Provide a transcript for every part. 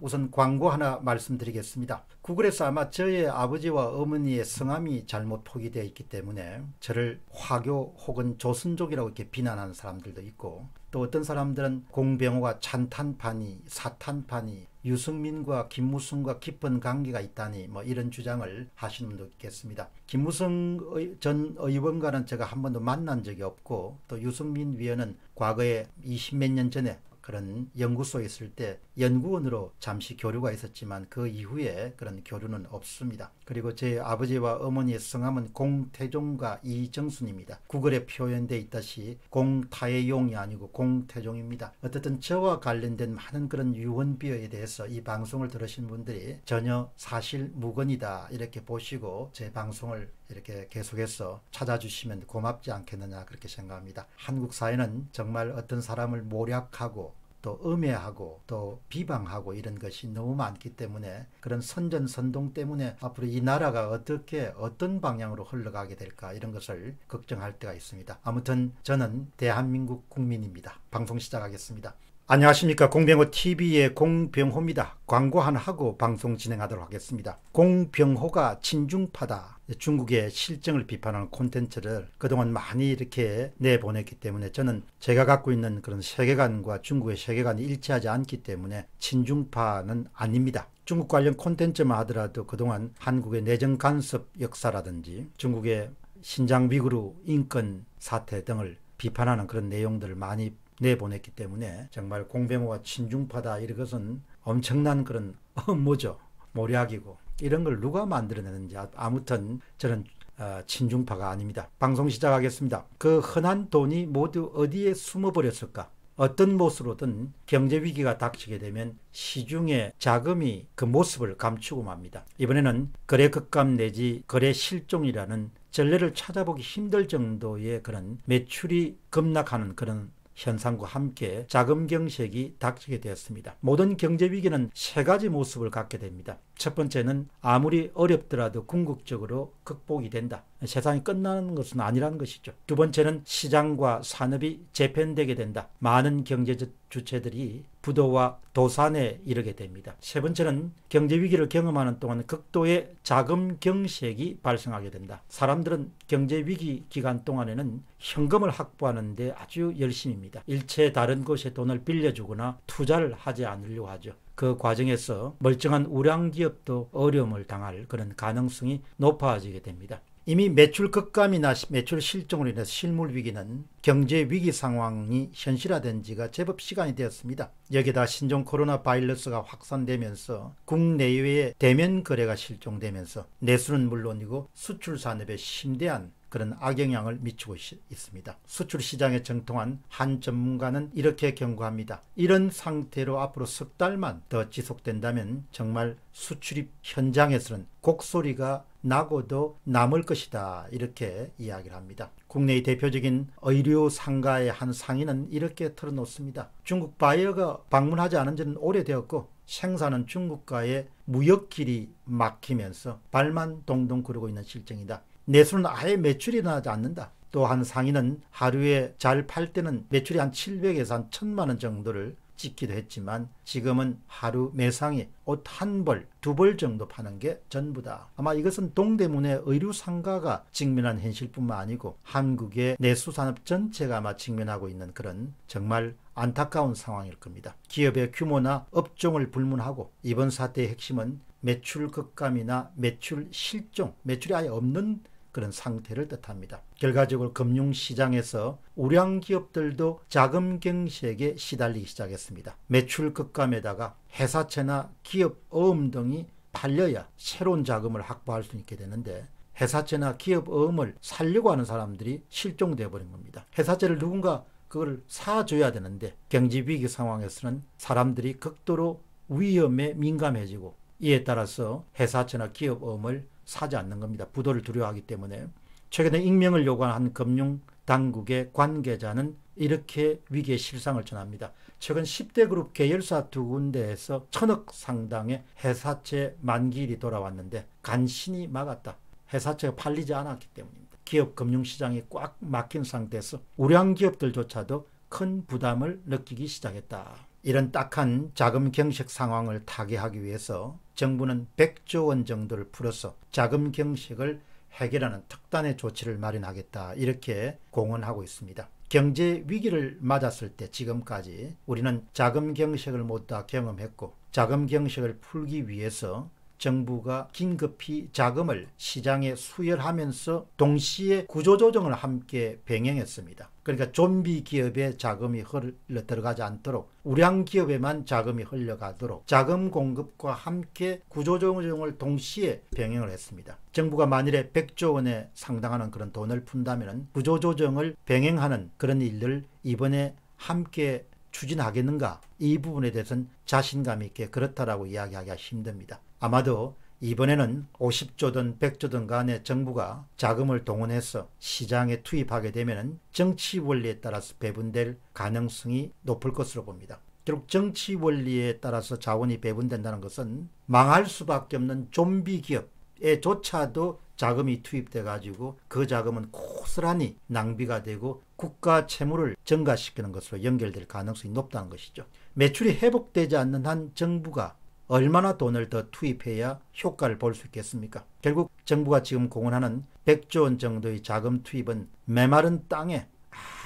우선 광고 하나 말씀드리겠습니다. 구글에서 아마 저의 아버지와 어머니의 성함이 잘못 표기되어 있기 때문에 저를 화교 혹은 조선족이라고 이렇게 비난하는 사람들도 있고 또 어떤 사람들은 공병호가 찬탄판이 사탄판이 유승민과 김무성과 깊은 관계가 있다니 뭐 이런 주장을 하시는 분도 있겠습니다. 김무성 전 의원과는 제가 한 번도 만난 적이 없고 또 유승민 위원은 과거에 20몇 년 전에 그런 연구소에 있을 때 연구원으로 잠시 교류가 있었지만 그 이후에 그런 교류는 없습니다. 그리고 제 아버지와 어머니의 성함은 공태종과 이정순입니다. 구글에 표현되 어 있다시 공타의용이 아니고 공태종입니다. 어쨌든 저와 관련된 많은 그런 유언비어에 대해서 이 방송을 들으신 분들이 전혀 사실 무건이다 이렇게 보시고 제 방송을 이렇게 계속해서 찾아주시면 고맙지 않겠느냐 그렇게 생각합니다. 한국 사회는 정말 어떤 사람을 모략하고 또 음해하고 또 비방하고 이런 것이 너무 많기 때문에 그런 선전선동 때문에 앞으로 이 나라가 어떻게 어떤 방향으로 흘러가게 될까 이런 것을 걱정할 때가 있습니다. 아무튼 저는 대한민국 국민입니다. 방송 시작하겠습니다. 안녕하십니까 공병호 TV의 공병호입니다. 광고 하나 하고 방송 진행하도록 하겠습니다. 공병호가 친중파다. 중국의 실정을 비판하는 콘텐츠를 그동안 많이 이렇게 내보냈기 때문에 저는 제가 갖고 있는 그런 세계관과 중국의 세계관이 일치하지 않기 때문에 친중파는 아닙니다. 중국 관련 콘텐츠만 하더라도 그동안 한국의 내정 간섭 역사라든지 중국의 신장 위구르 인권 사태 등을 비판하는 그런 내용들을 많이 내보냈기 때문에 정말 공병호가 친중파다 이것은 엄청난 그런 업무죠. 모략이고 이런 걸 누가 만들어내는지 아, 아무튼 저는 어, 친중파가 아닙니다. 방송 시작하겠습니다. 그 흔한 돈이 모두 어디에 숨어버렸을까? 어떤 모습으로든 경제 위기가 닥치게 되면 시중에 자금이 그 모습을 감추고 맙니다. 이번에는 거래 급감 내지 거래 실종이라는 전례를 찾아보기 힘들 정도의 그런 매출이 급락하는 그런 현상과 함께 자금 경색이 닥치게 되었습니다. 모든 경제 위기는 세 가지 모습을 갖게 됩니다. 첫 번째는 아무리 어렵더라도 궁극적으로 극복이 된다. 세상이 끝나는 것은 아니라는 것이죠. 두 번째는 시장과 산업이 재편되게 된다. 많은 경제 주체들이 부도와 도산에 이르게 됩니다. 세 번째는 경제 위기를 경험하는 동안 극도의 자금 경색이 발생하게 된다. 사람들은 경제 위기 기간 동안에는 현금을 확보하는 데 아주 열심입니다. 일체 다른 곳에 돈을 빌려주거나 투자를 하지 않으려고 하죠. 그 과정에서 멀쩡한 우량 기업도 어려움을 당할 그런 가능성이 높아지게 됩니다. 이미 매출 급감이나 매출 실종으로 인해서 실물 위기는 경제 위기 상황이 현실화된 지가 제법 시간이 되었습니다. 여기다 신종 코로나 바이러스가 확산되면서 국내외의 대면 거래가 실종되면서 내수는 물론이고 수출 산업에 심대한 그런 악영향을 미치고 있습니다. 수출 시장에 정통한 한 전문가는 이렇게 경고합니다. 이런 상태로 앞으로 석 달만 더 지속된다면 정말 수출입 현장에서는 곡소리가 나고도 남을 것이다. 이렇게 이야기를 합니다. 국내의 대표적인 의류 상가의 한 상인은 이렇게 털어놓습니다. 중국 바이어가 방문하지 않은 지는 오래되었고 생산은 중국과의 무역길이 막히면서 발만 동동 구르고 있는 실정이다. 내수는 아예 매출이 나지 않는다. 또한 상인은 하루에 잘 팔 때는 매출이 한 700에서 한 1000만 원 정도를 찍기도 했지만 지금은 하루 매상이옷 한 벌, 두 벌 정도 파는 게 전부다. 아마 이것은 동대문의 의류상가가 직면한 현실뿐만 아니고 한국의 내수산업 전체가 아마 직면하고 있는 그런 정말 안타까운 상황일 겁니다. 기업의 규모나 업종을 불문하고 이번 사태의 핵심은 매출 급감이나 매출 실종, 매출이 아예 없는 그런 상태를 뜻합니다. 결과적으로 금융시장에서 우량 기업들도 자금 경색에 시달리기 시작했습니다. 매출 급감에다가 회사채나 기업 어음 등이 팔려야 새로운 자금을 확보할 수 있게 되는데 회사채나 기업 어음을 살려고 하는 사람들이 실종되어 버린 겁니다. 회사채를 누군가 그걸 사줘야 되는데 경제 위기 상황에서는 사람들이 극도로 위험에 민감해지고 이에 따라서 회사채나 기업 어음을 사지 않는 겁니다. 부도를 두려워하기 때문에. 최근에 익명을 요구한 금융당국의 관계자는 이렇게 위기의 실상을 전합니다. 최근 10대 그룹 계열사 두 군데에서 천억 상당의 회사채 만기일이 돌아왔는데 간신히 막았다. 회사채가 팔리지 않았기 때문입니다. 기업 금융시장이 꽉 막힌 상태에서 우량 기업들조차도 큰 부담을 느끼기 시작했다. 이런 딱한 자금 경색 상황을 타개하기 위해서 정부는 100조 원 정도를 풀어서 자금 경색을 해결하는 특단의 조치를 마련하겠다 이렇게 공언하고 있습니다. 경제 위기를 맞았을 때 지금까지 우리는 자금 경색을 못 다 경험했고 자금 경색을 풀기 위해서 정부가 긴급히 자금을 시장에 수혈하면서 동시에 구조조정을 함께 병행했습니다. 그러니까 좀비 기업에 자금이 흘러 들어가지 않도록 우량 기업에만 자금이 흘러가도록 자금 공급과 함께 구조조정을 동시에 병행을 했습니다. 정부가 만일에 100조 원에 상당하는 그런 돈을 푼다면 구조조정을 병행하는 그런 일들 이번에 함께 추진하겠는가 이 부분에 대해서는 자신감 있게 그렇다라고 이야기하기가 힘듭니다. 아마도 이번에는 50조든 100조든 간에 정부가 자금을 동원해서 시장에 투입하게 되면 정치 원리에 따라서 배분될 가능성이 높을 것으로 봅니다. 결국 정치 원리에 따라서 자원이 배분된다는 것은 망할 수밖에 없는 좀비 기업에조차도 자금이 투입돼 가지고 그 자금은 고스란히 낭비가 되고 국가 채무를 증가시키는 것으로 연결될 가능성이 높다는 것이죠. 매출이 회복되지 않는 한 정부가 얼마나 돈을 더 투입해야 효과를 볼 수 있겠습니까? 결국 정부가 지금 공언하는 100조 원 정도의 자금 투입은 메마른 땅에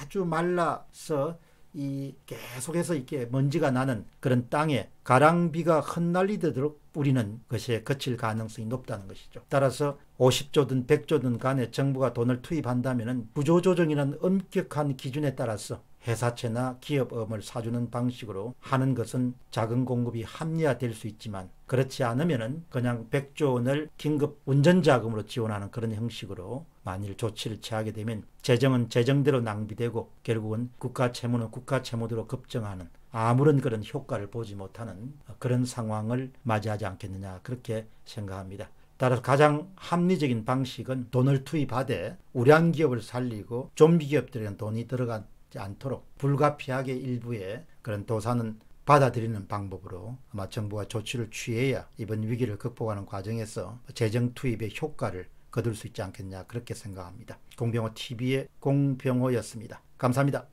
아주 말라서 이 계속해서 이렇게 먼지가 나는 그런 땅에 가랑비가 흩날리도록 뿌리는 것에 그칠 가능성이 높다는 것이죠. 따라서 50조든 100조든 간에 정부가 돈을 투입한다면 구조조정이라는 엄격한 기준에 따라서 회사채나 기업음을 사주는 방식으로 하는 것은 자금 공급이 합리화될 수 있지만 그렇지 않으면 그냥 100조 원을 긴급 운전자금으로 지원하는 그런 형식으로 만일 조치를 취하게 되면 재정은 재정대로 낭비되고 결국은 국가 채무는 국가 채무대로 급증하는 아무런 그런 효과를 보지 못하는 그런 상황을 맞이하지 않겠느냐 그렇게 생각합니다. 따라서 가장 합리적인 방식은 돈을 투입하되 우량 기업을 살리고 좀비 기업들에는 돈이 들어간 않도록 불가피하게 일부의 그런 도산은 받아들이는 방법으로 아마 정부가 조치를 취해야 이번 위기를 극복하는 과정에서 재정 투입의 효과를 거둘 수 있지 않겠냐 그렇게 생각합니다. 공병호 TV의 공병호였습니다. 감사합니다.